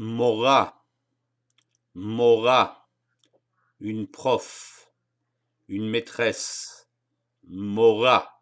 Mora, Mora, une prof, une maîtresse, Mora.